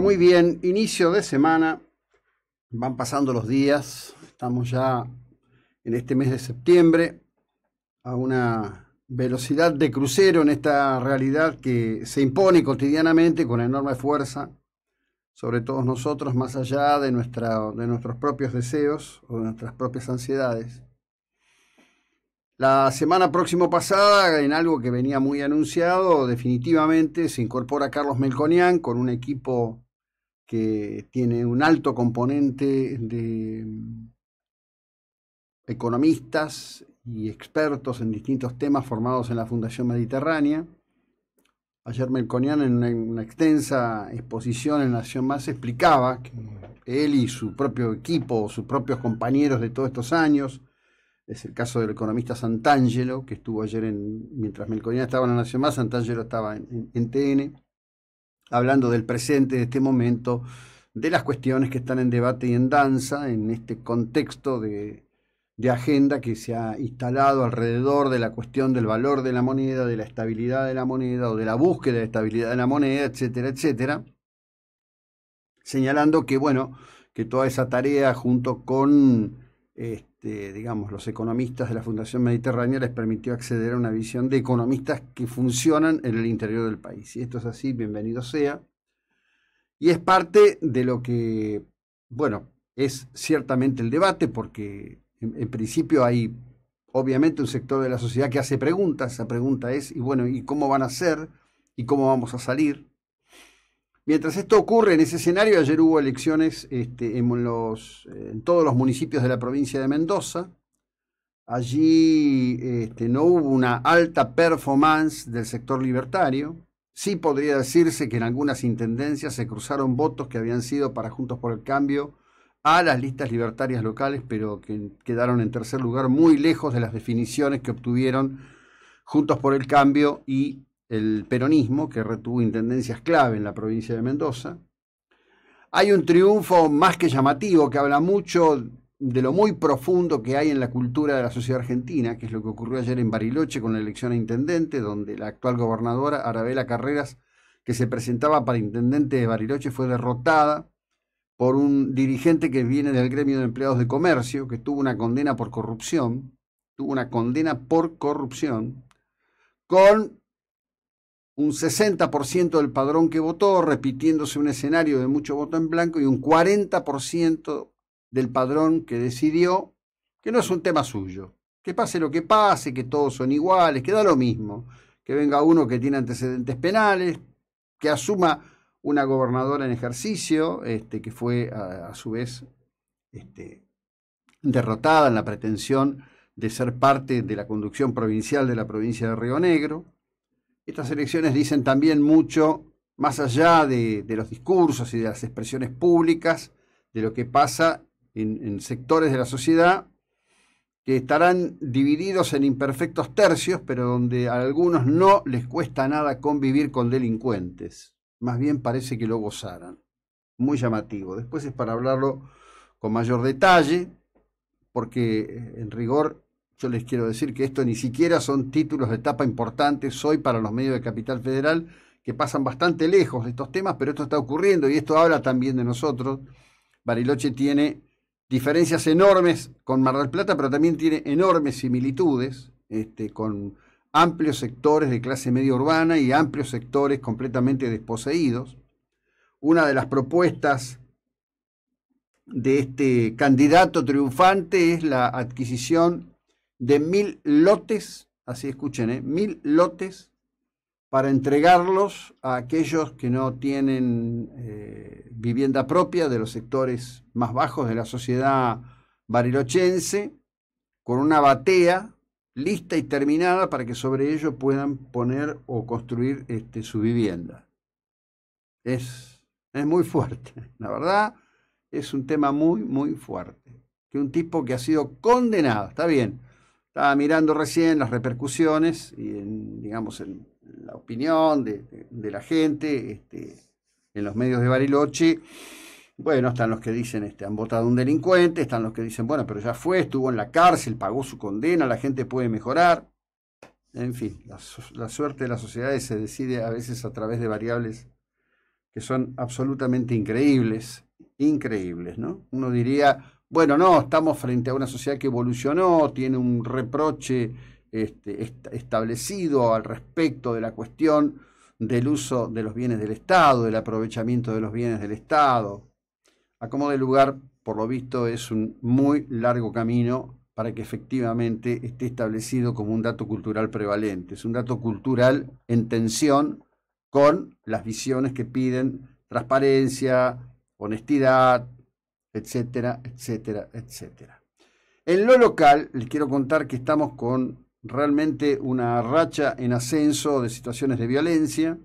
muy bien, inicio de semana, van pasando los días, estamos ya en este mes de septiembre a una velocidad de crucero en esta realidad que se impone cotidianamente con enorme fuerza sobre todos nosotros, más allá de, nuestra, de nuestros propios deseos o de nuestras propias ansiedades. La semana próxima pasada, en algo que venía muy anunciado, definitivamente se incorpora Carlos Melconian con un equipo que tiene un alto componente de mm, economistas y expertos en distintos temas formados en la Fundación Mediterránea. Ayer Melconian en una, extensa exposición en Nación Más explicaba que él y su propio equipo, sus propios compañeros de todos estos años, es el caso del economista Santangelo, que estuvo ayer en, mientras Melconian estaba en Nación Más, Santangelo estaba en TN, hablando del presente, de este momento, de las cuestiones que están en debate y en danza en este contexto de, agenda que se ha instalado alrededor de la cuestión del valor de la moneda, de la estabilidad de la moneda o de la búsqueda de estabilidad de la moneda, etcétera, etcétera, señalando que, bueno, que toda esa tarea junto con... Este, este, digamos, los economistas de la Fundación Mediterránea les permitió acceder a una visión de economistas que funcionan en el interior del país. Y esto es así, bienvenido sea. Y es parte de lo que, bueno, es ciertamente el debate, porque en, en principio hay obviamente un sector de la sociedad que hace preguntas, esa pregunta es, y bueno, ¿y cómo van a ser? ¿Y cómo vamos a salir? Mientras esto ocurre en ese escenario, ayer hubo elecciones este, en, todos los municipios de la provincia de Mendoza. Allí este, no hubo una alta performance del sector libertario. Sí podría decirse que en algunas intendencias se cruzaron votos que habían sido para Juntos por el Cambio a las listas libertarias locales, pero que quedaron en tercer lugar muy lejos de las definiciones que obtuvieron Juntos por el Cambio y el peronismo, que retuvo intendencias clave en la provincia de Mendoza. Hay un triunfo más que llamativo que habla mucho de lo muy profundo que hay en la cultura de la sociedad argentina, que es lo que ocurrió ayer en Bariloche con la elección a intendente, donde la actual gobernadora Arabela Carreras, que se presentaba para intendente de Bariloche, fue derrotada por un dirigente que viene del gremio de empleados de comercio, que tuvo una condena por corrupción, tuvo una condena por corrupción, con un 60% del padrón que votó, repitiéndose un escenario de mucho voto en blanco, y un 40% del padrón que decidió que no es un tema suyo, que pase lo que pase, que todos son iguales, que da lo mismo, que venga uno que tiene antecedentes penales, que asuma una gobernadora en ejercicio, este, que fue a, su vez este, derrotada en la pretensión de ser parte de la conducción provincial de la provincia de Río Negro, estas elecciones dicen también mucho, más allá de, los discursos y de las expresiones públicas, de lo que pasa en sectores de la sociedad que estarán divididos en imperfectos tercios, pero donde a algunos no les cuesta nada convivir con delincuentes. Más bien parece que lo gozaran. Muy llamativo. Después es para hablarlo con mayor detalle, porque eh, en rigor yo les quiero decir que esto ni siquiera son títulos de etapa importantes hoy para los medios de Capital Federal, que pasan bastante lejos de estos temas, pero esto está ocurriendo y esto habla también de nosotros. Bariloche tiene diferencias enormes con Mar del Plata, pero también tiene enormes similitudes este, con amplios sectores de clase media urbana y amplios sectores completamente desposeídos. Una de las propuestas de este candidato triunfante es la adquisición de mil lotes, así escuchen, ¿eh? mil lotes para entregarlos a aquellos que no tienen eh, vivienda propia de los sectores más bajos de la sociedad barilochense, con una batea lista y terminada para que sobre ello puedan poner o construir este, su vivienda. Es, es muy fuerte, la verdad, es un tema muy, muy fuerte. Que un tipo que ha sido condenado, está bien, estaba mirando recién las repercusiones y, en, digamos, en la opinión de, la gente este, en los medios de Bariloche. Bueno, están los que dicen, este, han votado a un delincuente, están los que dicen, bueno, pero ya fue, estuvo en la cárcel, pagó su condena, la gente puede mejorar. En fin, la, la suerte de las sociedades se decide a veces a través de variables que son absolutamente increíbles, increíbles, ¿no? Uno diría, bueno, no, estamos frente a una sociedad que evolucionó, tiene un reproche este, establecido al respecto de la cuestión del uso de los bienes del Estado, del aprovechamiento de los bienes del Estado. A como de lugar, por lo visto, es un muy largo camino para que efectivamente esté establecido como un dato cultural prevalente. Es un dato cultural en tensión con las visiones que piden transparencia, honestidad, etcétera, etcétera, etcétera. En lo local, les quiero contar que estamos con realmente una racha en ascenso de situaciones de violencia.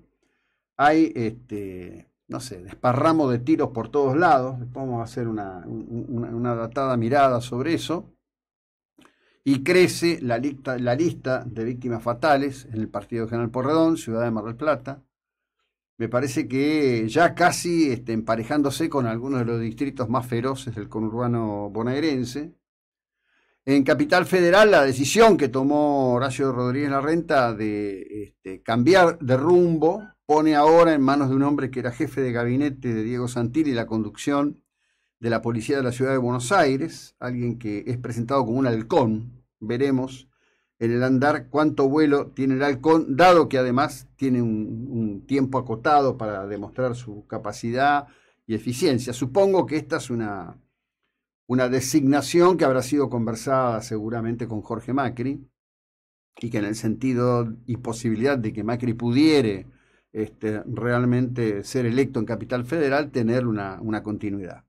Hay, este, no sé, desparramo de tiros por todos lados. vamos a hacer una, una, datada mirada sobre eso. Y crece la lista, la lista de víctimas fatales en el Partido General Porredón, Ciudad de Mar del Plata me parece que ya casi este, emparejándose con algunos de los distritos más feroces del conurbano bonaerense. En Capital Federal, la decisión que tomó Horacio Rodríguez renta de este, cambiar de rumbo pone ahora en manos de un hombre que era jefe de gabinete de Diego Santilli la conducción de la policía de la ciudad de Buenos Aires, alguien que es presentado como un halcón, veremos en el andar cuánto vuelo tiene el halcón, dado que además tiene un, tiempo acotado para demostrar su capacidad y eficiencia. Supongo que esta es una, una designación que habrá sido conversada seguramente con Jorge Macri y que en el sentido y posibilidad de que Macri pudiere este, realmente ser electo en Capital Federal, tener una, una continuidad.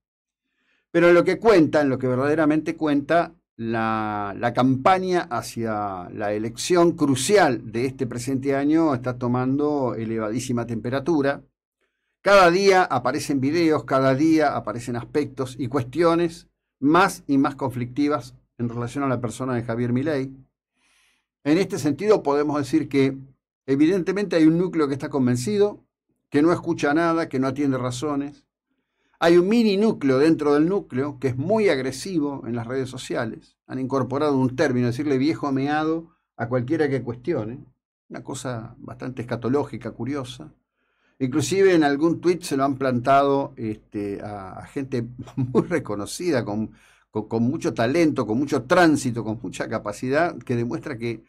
Pero en lo que cuenta, en lo que verdaderamente cuenta, la, campaña hacia la elección crucial de este presente año está tomando elevadísima temperatura. Cada día aparecen videos, cada día aparecen aspectos y cuestiones más y más conflictivas en relación a la persona de Javier Milei. En este sentido podemos decir que evidentemente hay un núcleo que está convencido, que no escucha nada, que no atiende razones, hay un mini núcleo dentro del núcleo que es muy agresivo en las redes sociales. Han incorporado un término, decirle viejo ameado a cualquiera que cuestione. Una cosa bastante escatológica, curiosa. Inclusive en algún tuit se lo han plantado este, a, gente muy reconocida, con, mucho talento, con mucho tránsito, con mucha capacidad, que demuestra que,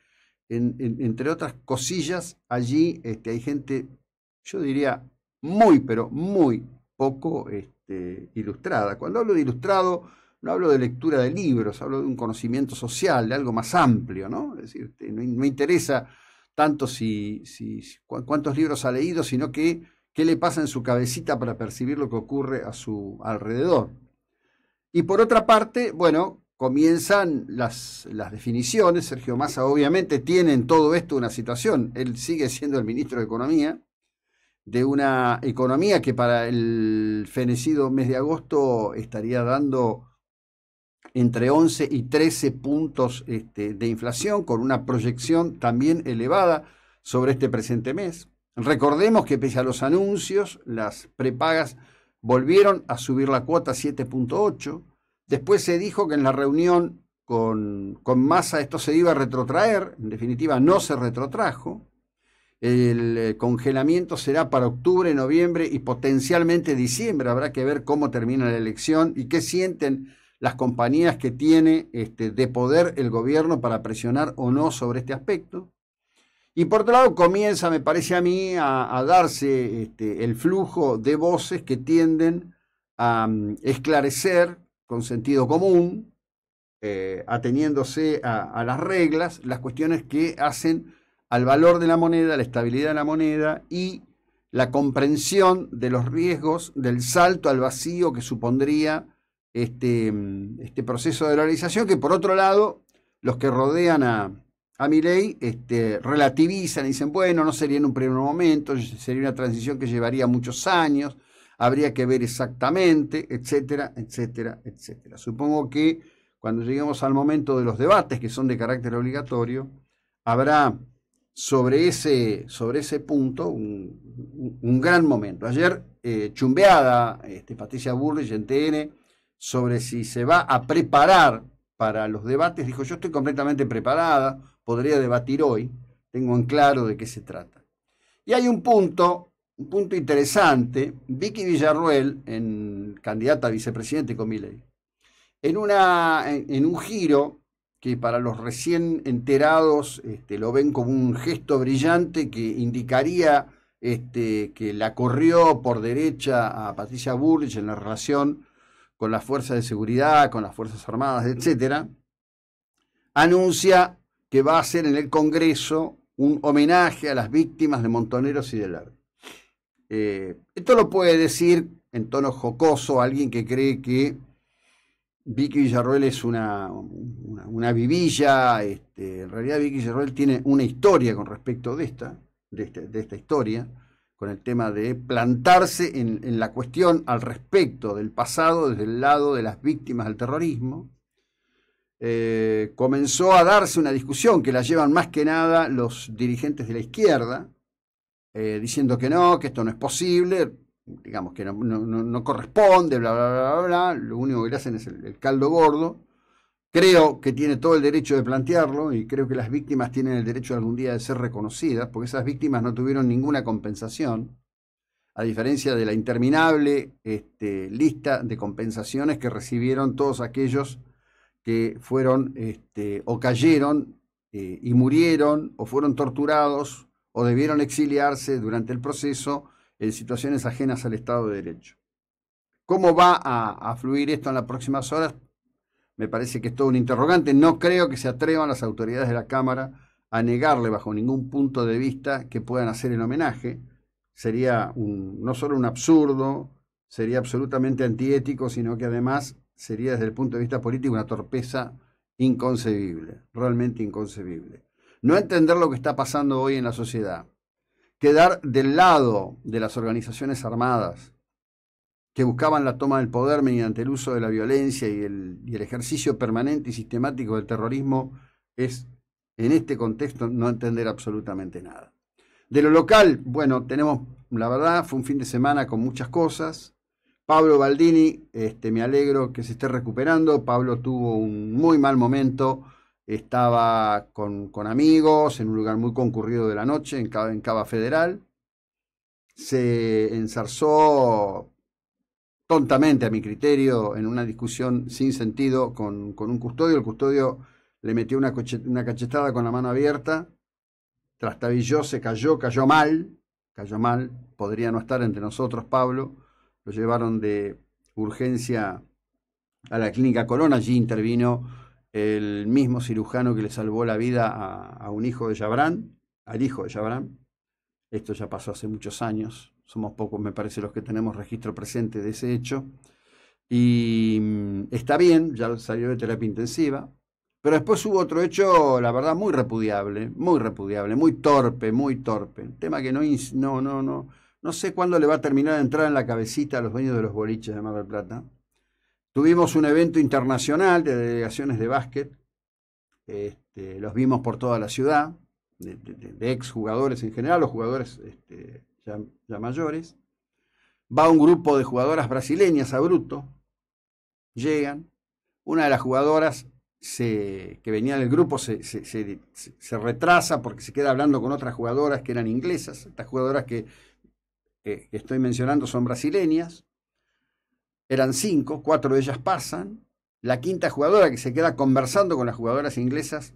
entre otras cosillas, allí este, hay gente, yo diría, muy, pero muy poco este, este, ilustrada. Cuando hablo de ilustrado, no hablo de lectura de libros, hablo de un conocimiento social, de algo más amplio, ¿no? Es decir, este, no, interesa tanto si, cuántos libros ha leído, sino qué le pasa en su cabecita para percibir lo que ocurre a su alrededor. Y por otra parte, bueno, comienzan las, las definiciones. Sergio Massa obviamente tiene en todo esto una situación. Él sigue siendo el ministro de Economía, de una economía que para el fenecido mes de agosto estaría dando entre 11 y 13 puntos este, de inflación, con una proyección también elevada sobre este presente mes. Recordemos que pese a los anuncios, las prepagas volvieron a subir la cuota 7.8. Después se dijo que en la reunión con, con Massa esto se iba a retrotraer, en definitiva no se retrotrajo. El eh, congelamiento será para octubre, noviembre y potencialmente diciembre. Habrá que ver cómo termina la elección y qué sienten las compañías que tiene este, de poder el gobierno para presionar o no sobre este aspecto. Y por otro lado, comienza, me parece a mí, a, darse este, el flujo de voces que tienden a mm, esclarecer con sentido común, eh, ateniéndose a, a, las reglas, las cuestiones que hacen al valor de la moneda, la estabilidad de la moneda y la comprensión de los riesgos del salto al vacío que supondría este, mm, este proceso de dolarización, que por otro lado, los que rodean a, a ley este, relativizan y dicen, bueno, no sería en un primer momento, sería una transición que llevaría muchos años, habría que ver exactamente, etcétera, etcétera, etcétera. Supongo que cuando lleguemos al momento de los debates, que son de carácter obligatorio, habrá sobre ese, sobre ese punto un, gran momento. Ayer, eh, chumbeada, este, Patricia Burrich en TN, sobre si se va a preparar para los debates, dijo, yo estoy completamente preparada, podría debatir hoy, tengo en claro de qué se trata. Y hay un punto, un punto interesante, Vicky Villarruel, en, candidata a vicepresidente con Miley, en un giro que para los recién enterados este, lo ven como un gesto brillante que indicaría este, que la corrió por derecha a Patricia Bullrich en la relación con las fuerzas de seguridad, con las fuerzas armadas, etc., anuncia que va a hacer en el Congreso un homenaje a las víctimas de Montoneros y de eh, esto lo puede decir en tono jocoso alguien que cree que Vicky Villarroel es una, vivilla, este, en realidad Vicky Villarroel tiene una historia con respecto de esta, de, este, esta historia, con el tema de plantarse en, la cuestión al respecto del pasado desde el lado de las víctimas del terrorismo. Eh, comenzó a darse una discusión que la llevan más que nada los dirigentes de la izquierda, eh, diciendo que no, que esto no es posible, digamos que no, no, no, corresponde, bla, bla, bla, bla, lo único que le hacen es el, caldo gordo. Creo que tiene todo el derecho de plantearlo y creo que las víctimas tienen el derecho algún día de ser reconocidas, porque esas víctimas no tuvieron ninguna compensación, a diferencia de la interminable este, lista de compensaciones que recibieron todos aquellos que fueron este, o cayeron eh, y murieron o fueron torturados o debieron exiliarse durante el proceso en eh, situaciones ajenas al Estado de Derecho. ¿Cómo va a, fluir esto en las próximas horas? Me parece que es todo un interrogante. No creo que se atrevan las autoridades de la Cámara a negarle bajo ningún punto de vista que puedan hacer el homenaje. Sería no solo un absurdo, sería absolutamente antiético, sino que además sería desde el punto de vista político una torpeza inconcebible, realmente inconcebible. No entender lo que está pasando hoy en la sociedad, quedar del lado de las organizaciones armadas que buscaban la toma del poder mediante el uso de la violencia y el, ejercicio permanente y sistemático del terrorismo es, en este contexto, no entender absolutamente nada. De lo local, bueno, tenemos, la verdad, fue un fin de semana con muchas cosas. Pablo Baldini, este, me alegro que se esté recuperando. Pablo tuvo un muy mal momento estaba con, amigos en un lugar muy concurrido de la noche, en Cava, Federal. Se ensarzó tontamente, a mi criterio, en una discusión sin sentido con, un custodio. El custodio le metió una, una cachetada con la mano abierta, trastabilló, se cayó, cayó mal, cayó mal, podría no estar entre nosotros, Pablo. Lo llevaron de urgencia a la clínica Colón, allí intervino el mismo cirujano que le salvó la vida a, un hijo de Jabrán, al hijo de Jabrán. Esto ya pasó hace muchos años, somos pocos, me parece, los que tenemos registro presente de ese hecho. Y mm, está bien, ya salió de terapia intensiva. Pero después hubo otro hecho, la verdad, muy repudiable, muy repudiable, muy torpe, muy torpe. Tema que no, no, no, no, no sé cuándo le va a terminar de entrar en la cabecita a los dueños de los boliches de Mar del Plata. Tuvimos un evento internacional de delegaciones de básquet, este, los vimos por toda la ciudad, de, exjugadores en general, los jugadores este, ya, mayores. Va un grupo de jugadoras brasileñas a Bruto, llegan, una de las jugadoras que venía del grupo se, retrasa porque se queda hablando con otras jugadoras que eran inglesas, estas jugadoras que estoy mencionando son brasileñas, eran cinco, cuatro de ellas pasan. La quinta jugadora que se queda conversando con las jugadoras inglesas,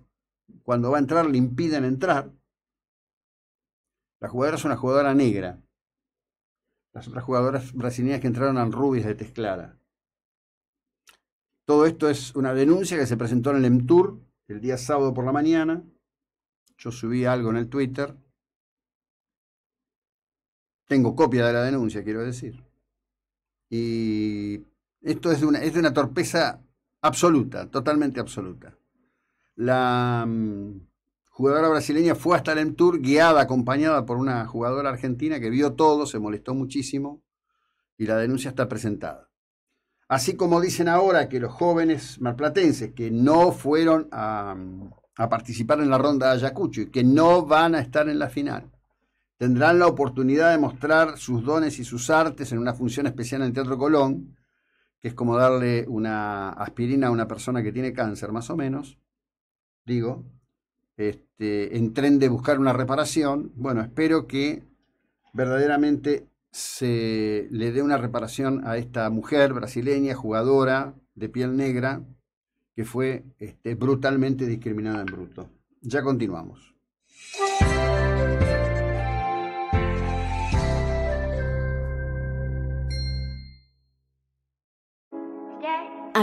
cuando va a entrar le impiden entrar. La jugadora es una jugadora negra. Las otras jugadoras brasileñas que entraron eran rubias de Tesclara. Todo esto es una denuncia que se presentó en el EMTUR el día sábado por la mañana. Yo subí algo en el Twitter. Tengo copia de la denuncia, quiero decir. Y esto es de una, torpeza absoluta, totalmente absoluta. La mm, jugadora brasileña fue hasta el M Tour guiada, acompañada por una jugadora argentina que vio todo, se molestó muchísimo y la denuncia está presentada. Así como dicen ahora que los jóvenes malplatenses que no fueron a, mm, a participar en la ronda de Ayacucho y que no van a estar en la final, tendrán la oportunidad de mostrar sus dones y sus artes en una función especial en el Teatro Colón, que es como darle una aspirina a una persona que tiene cáncer, más o menos, digo, este, en tren de buscar una reparación. Bueno, espero que verdaderamente se le dé una reparación a esta mujer brasileña, jugadora de piel negra, que fue este, brutalmente discriminada en bruto. Ya continuamos.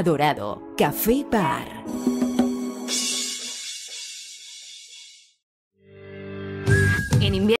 Dorado Café Bar.